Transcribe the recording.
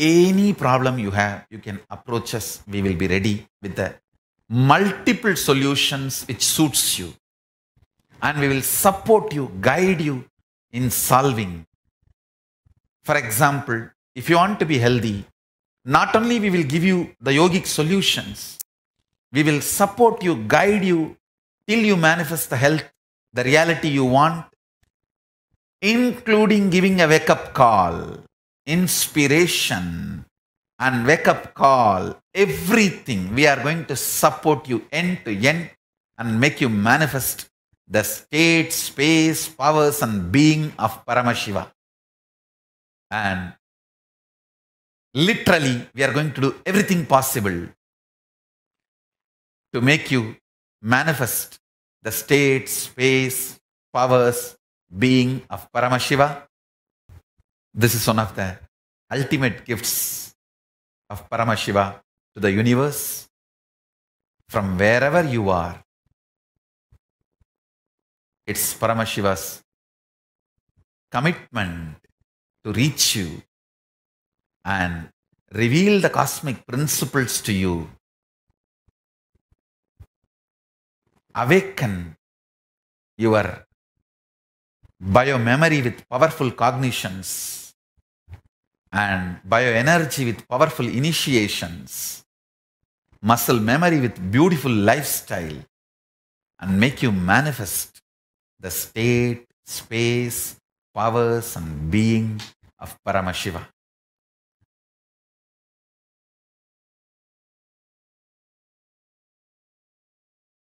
any problem you have, you can approach us. We will be ready with the multiple solutions which suits you. And we will support you, guide you in solving. For example, if you want to be healthy, not only we will give you the yogic solutions, we will support you, guide you till you manifest the health, the reality you want, including giving a wake up call inspiration, and wake up call, everything. We are going to support you end to end and make you manifest the state, space, powers, and being of Paramashiva. And literally, we are going to do everything possible to make you manifest the state, space, powers, being of Paramashiva this is one of the ultimate gifts of Paramashiva to the universe from wherever you are. It's Paramashiva's commitment to reach you and reveal the cosmic principles to you. Awaken your memory with powerful cognitions, and energy with powerful initiations, muscle memory with beautiful lifestyle, and make you manifest the state, space, powers, and being of Paramashiva.